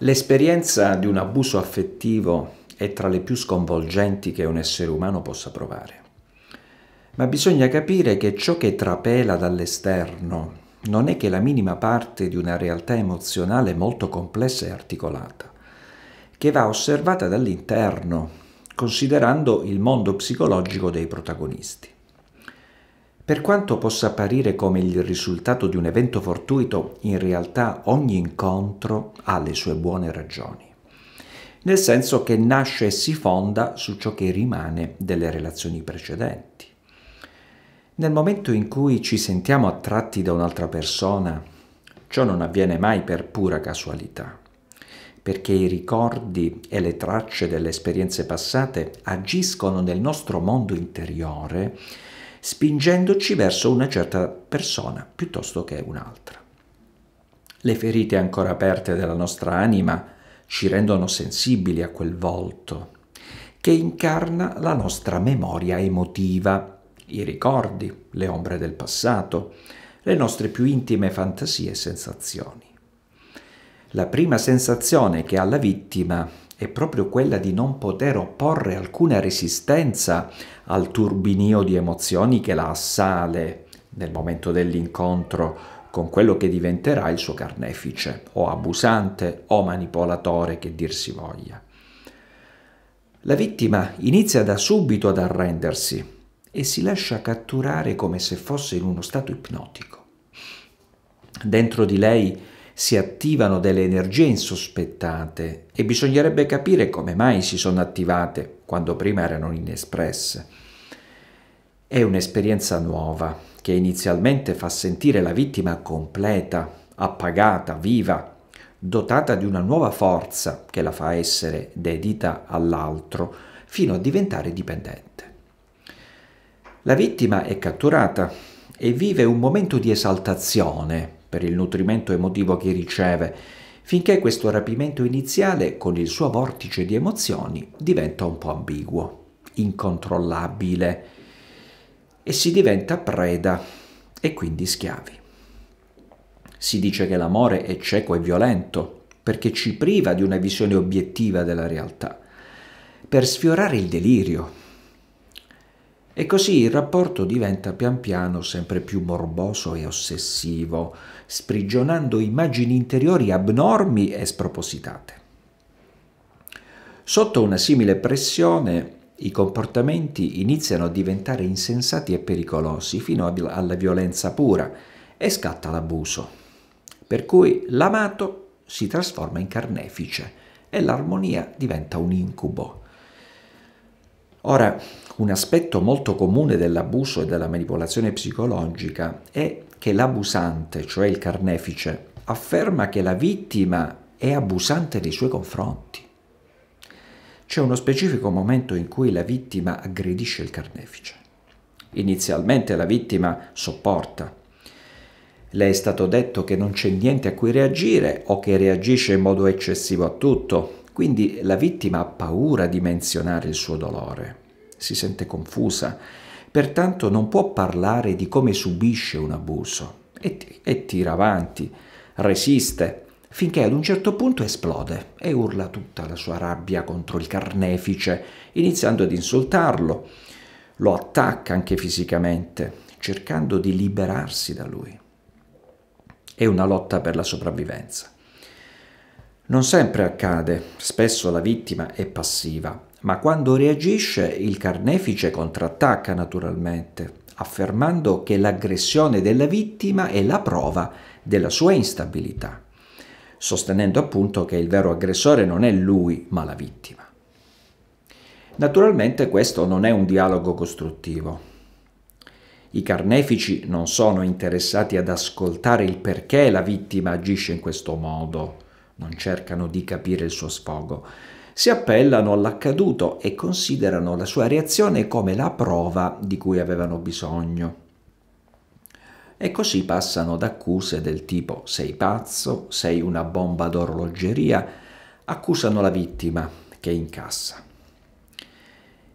L'esperienza di un abuso affettivo è tra le più sconvolgenti che un essere umano possa provare. Ma bisogna capire che ciò che trapela dall'esterno non è che la minima parte di una realtà emozionale molto complessa e articolata, che va osservata dall'interno, considerando il mondo psicologico dei protagonisti. Per quanto possa apparire come il risultato di un evento fortuito, in realtà ogni incontro ha le sue buone ragioni, nel senso che nasce e si fonda su ciò che rimane delle relazioni precedenti. Nel momento in cui ci sentiamo attratti da un'altra persona, ciò non avviene mai per pura casualità, perché i ricordi e le tracce delle esperienze passate agiscono nel nostro mondo interiore spingendoci verso una certa persona piuttosto che un'altra. Le ferite ancora aperte della nostra anima ci rendono sensibili a quel volto che incarna la nostra memoria emotiva, i ricordi, le ombre del passato, le nostre più intime fantasie e sensazioni. La prima sensazione che ha la vittima è proprio quella di non poter opporre alcuna resistenza al turbinio di emozioni che la assale nel momento dell'incontro con quello che diventerà il suo carnefice, o abusante o manipolatore che dir si voglia. La vittima inizia da subito ad arrendersi e si lascia catturare come se fosse in uno stato ipnotico. Dentro di lei si attivano delle energie insospettate e bisognerebbe capire come mai si sono attivate quando prima erano inespresse. È un'esperienza nuova che inizialmente fa sentire la vittima completa, appagata, viva, dotata di una nuova forza che la fa essere dedita all'altro fino a diventare dipendente. La vittima è catturata e vive un momento di esaltazione per il nutrimento emotivo che riceve, finché questo rapimento iniziale, con il suo vortice di emozioni, diventa un po' ambiguo, incontrollabile e si diventa preda e quindi schiavi. Si dice che l'amore è cieco e violento perché ci priva di una visione obiettiva della realtà. Per sfiorare il delirio, e così il rapporto diventa pian piano sempre più morboso e ossessivo, sprigionando immagini interiori abnormi e spropositate. Sotto una simile pressione i comportamenti iniziano a diventare insensati e pericolosi fino alla violenza pura e scatta l'abuso, per cui l'amato si trasforma in carnefice e l'armonia diventa un incubo. Ora, un aspetto molto comune dell'abuso e della manipolazione psicologica è che l'abusante, cioè il carnefice, afferma che la vittima è abusante nei suoi confronti. C'è uno specifico momento in cui la vittima aggredisce il carnefice. Inizialmente la vittima sopporta. Le è stato detto che non c'è niente a cui reagire o che reagisce in modo eccessivo a tutto, quindi la vittima ha paura di menzionare il suo dolore si sente confusa, pertanto non può parlare di come subisce un abuso e, e tira avanti, resiste, finché ad un certo punto esplode e urla tutta la sua rabbia contro il carnefice, iniziando ad insultarlo. Lo attacca anche fisicamente, cercando di liberarsi da lui. È una lotta per la sopravvivenza. Non sempre accade, spesso la vittima è passiva ma quando reagisce il carnefice contrattacca naturalmente, affermando che l'aggressione della vittima è la prova della sua instabilità, sostenendo appunto che il vero aggressore non è lui, ma la vittima. Naturalmente questo non è un dialogo costruttivo. I carnefici non sono interessati ad ascoltare il perché la vittima agisce in questo modo, non cercano di capire il suo sfogo, si appellano all'accaduto e considerano la sua reazione come la prova di cui avevano bisogno. E così passano ad accuse del tipo sei pazzo, sei una bomba d'orologeria, accusano la vittima che incassa.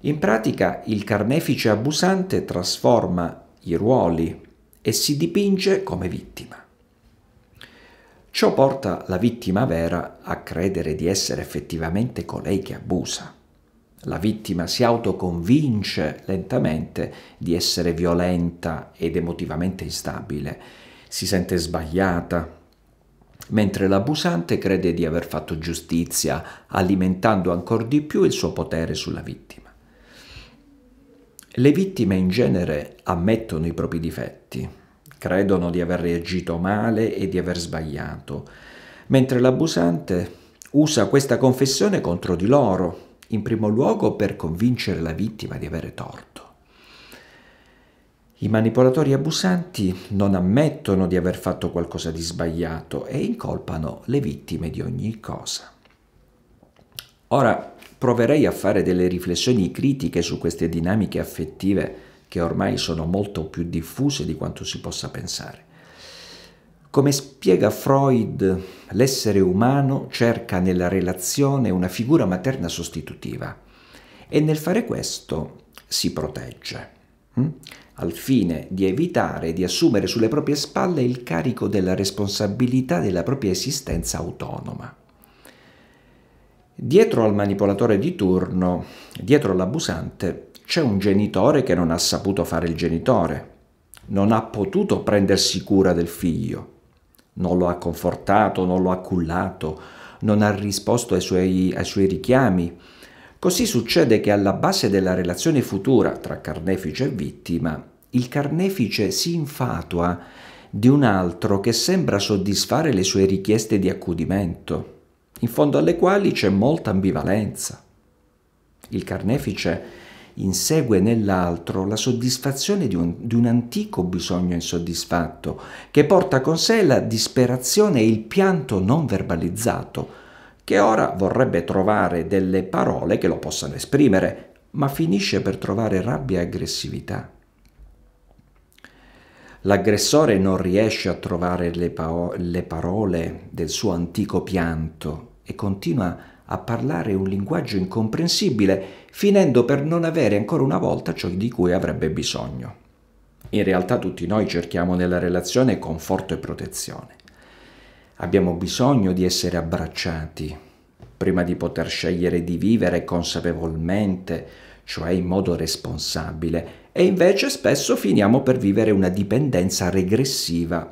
In pratica il carnefice abusante trasforma i ruoli e si dipinge come vittima. Ciò porta la vittima vera a credere di essere effettivamente colei che abusa. La vittima si autoconvince lentamente di essere violenta ed emotivamente instabile, si sente sbagliata, mentre l'abusante crede di aver fatto giustizia, alimentando ancora di più il suo potere sulla vittima. Le vittime in genere ammettono i propri difetti, credono di aver reagito male e di aver sbagliato, mentre l'abusante usa questa confessione contro di loro, in primo luogo per convincere la vittima di avere torto. I manipolatori abusanti non ammettono di aver fatto qualcosa di sbagliato e incolpano le vittime di ogni cosa. Ora proverei a fare delle riflessioni critiche su queste dinamiche affettive che ormai sono molto più diffuse di quanto si possa pensare. Come spiega Freud, l'essere umano cerca nella relazione una figura materna sostitutiva e nel fare questo si protegge, hm? al fine di evitare di assumere sulle proprie spalle il carico della responsabilità della propria esistenza autonoma. Dietro al manipolatore di turno, dietro all'abusante, c'è un genitore che non ha saputo fare il genitore, non ha potuto prendersi cura del figlio, non lo ha confortato, non lo ha cullato, non ha risposto ai suoi, ai suoi richiami. Così succede che alla base della relazione futura tra carnefice e vittima, il carnefice si infatua di un altro che sembra soddisfare le sue richieste di accudimento, in fondo alle quali c'è molta ambivalenza. Il carnefice insegue nell'altro la soddisfazione di un, di un antico bisogno insoddisfatto, che porta con sé la disperazione e il pianto non verbalizzato, che ora vorrebbe trovare delle parole che lo possano esprimere, ma finisce per trovare rabbia e aggressività. L'aggressore non riesce a trovare le, le, parole del suo antico pianto e continua a a parlare un linguaggio incomprensibile, finendo per non avere ancora una volta ciò di cui avrebbe bisogno. In realtà tutti noi cerchiamo nella relazione conforto e protezione. Abbiamo bisogno di essere abbracciati prima di poter scegliere di vivere consapevolmente, cioè in modo responsabile, e invece spesso finiamo per vivere una dipendenza regressiva,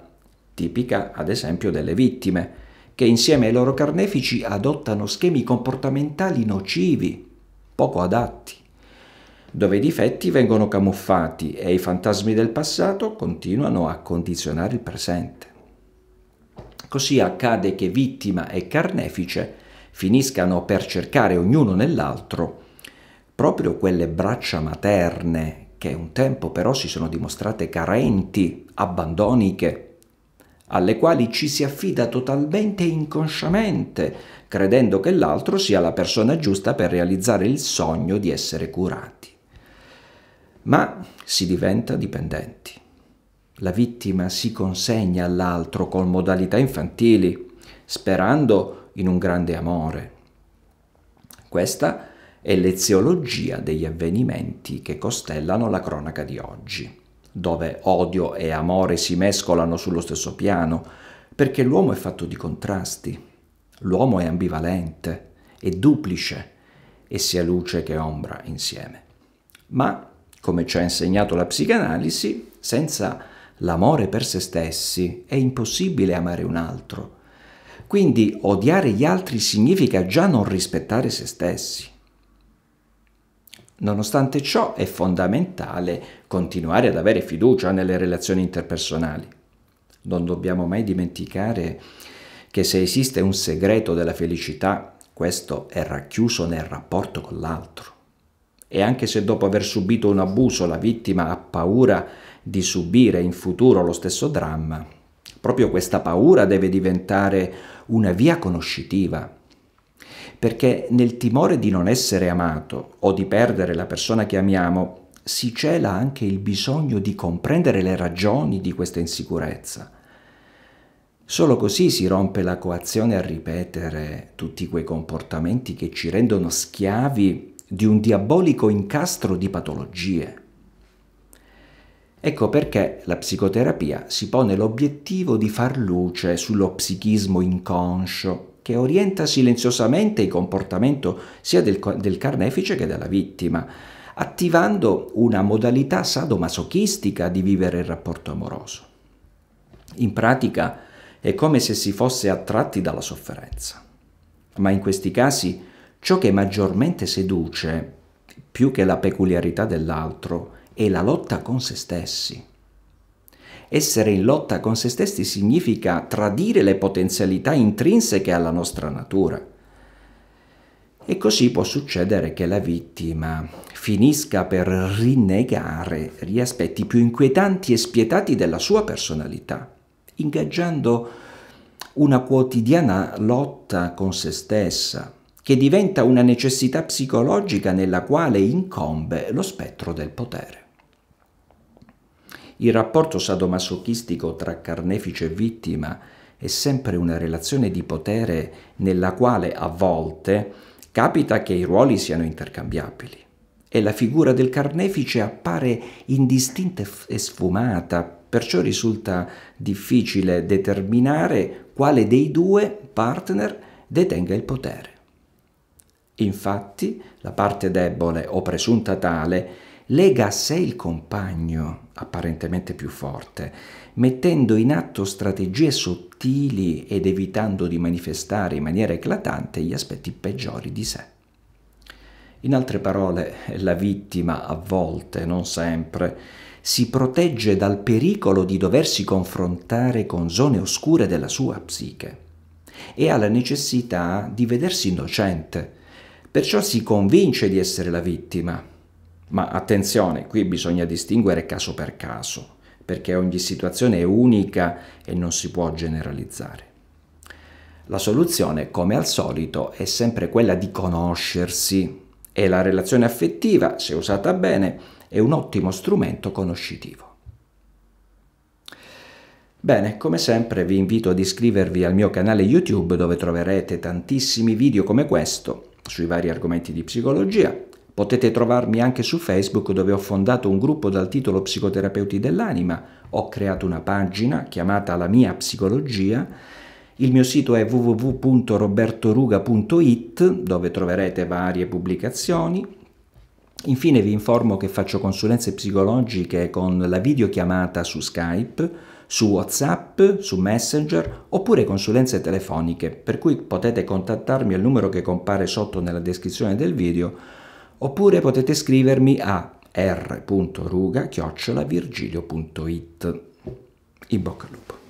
tipica ad esempio delle vittime che insieme ai loro carnefici adottano schemi comportamentali nocivi, poco adatti, dove i difetti vengono camuffati e i fantasmi del passato continuano a condizionare il presente. Così accade che vittima e carnefice finiscano per cercare ognuno nell'altro proprio quelle braccia materne che un tempo però si sono dimostrate carenti, abbandoniche, alle quali ci si affida totalmente e inconsciamente, credendo che l'altro sia la persona giusta per realizzare il sogno di essere curati. Ma si diventa dipendenti. La vittima si consegna all'altro con modalità infantili, sperando in un grande amore. Questa è l'eziologia degli avvenimenti che costellano la cronaca di oggi dove odio e amore si mescolano sullo stesso piano, perché l'uomo è fatto di contrasti, l'uomo è ambivalente, è duplice e sia luce che ombra insieme. Ma, come ci ha insegnato la psicanalisi, senza l'amore per se stessi è impossibile amare un altro. Quindi odiare gli altri significa già non rispettare se stessi. Nonostante ciò è fondamentale continuare ad avere fiducia nelle relazioni interpersonali. Non dobbiamo mai dimenticare che se esiste un segreto della felicità, questo è racchiuso nel rapporto con l'altro. E anche se dopo aver subito un abuso la vittima ha paura di subire in futuro lo stesso dramma, proprio questa paura deve diventare una via conoscitiva. Perché nel timore di non essere amato o di perdere la persona che amiamo, si cela anche il bisogno di comprendere le ragioni di questa insicurezza. Solo così si rompe la coazione a ripetere tutti quei comportamenti che ci rendono schiavi di un diabolico incastro di patologie. Ecco perché la psicoterapia si pone l'obiettivo di far luce sullo psichismo inconscio che orienta silenziosamente il comportamento sia del, del carnefice che della vittima, attivando una modalità sadomasochistica di vivere il rapporto amoroso. In pratica è come se si fosse attratti dalla sofferenza. Ma in questi casi ciò che maggiormente seduce, più che la peculiarità dell'altro, è la lotta con se stessi. Essere in lotta con se stessi significa tradire le potenzialità intrinseche alla nostra natura. E così può succedere che la vittima finisca per rinnegare gli aspetti più inquietanti e spietati della sua personalità, ingaggiando una quotidiana lotta con se stessa, che diventa una necessità psicologica nella quale incombe lo spettro del potere. Il rapporto sadomasochistico tra carnefice e vittima è sempre una relazione di potere nella quale a volte capita che i ruoli siano intercambiabili e la figura del carnefice appare indistinta e sfumata, perciò risulta difficile determinare quale dei due partner detenga il potere. Infatti, la parte debole o presunta tale lega a sé il compagno, apparentemente più forte, mettendo in atto strategie sottili ed evitando di manifestare in maniera eclatante gli aspetti peggiori di sé. In altre parole, la vittima a volte, non sempre, si protegge dal pericolo di doversi confrontare con zone oscure della sua psiche e ha la necessità di vedersi innocente, perciò si convince di essere la vittima. Ma attenzione, qui bisogna distinguere caso per caso, perché ogni situazione è unica e non si può generalizzare. La soluzione, come al solito, è sempre quella di conoscersi, e la relazione affettiva, se usata bene, è un ottimo strumento conoscitivo. Bene, come sempre vi invito ad iscrivervi al mio canale YouTube dove troverete tantissimi video come questo sui vari argomenti di psicologia. Potete trovarmi anche su Facebook dove ho fondato un gruppo dal titolo Psicoterapeuti dell'anima, ho creato una pagina chiamata La mia psicologia il mio sito è www.robertoruga.it dove troverete varie pubblicazioni. Infine vi informo che faccio consulenze psicologiche con la videochiamata su Skype su WhatsApp, su Messenger oppure consulenze telefoniche, per cui potete contattarmi al numero che compare sotto nella descrizione del video oppure potete scrivermi a r.ruga-virgilio.it. In bocca al lupo.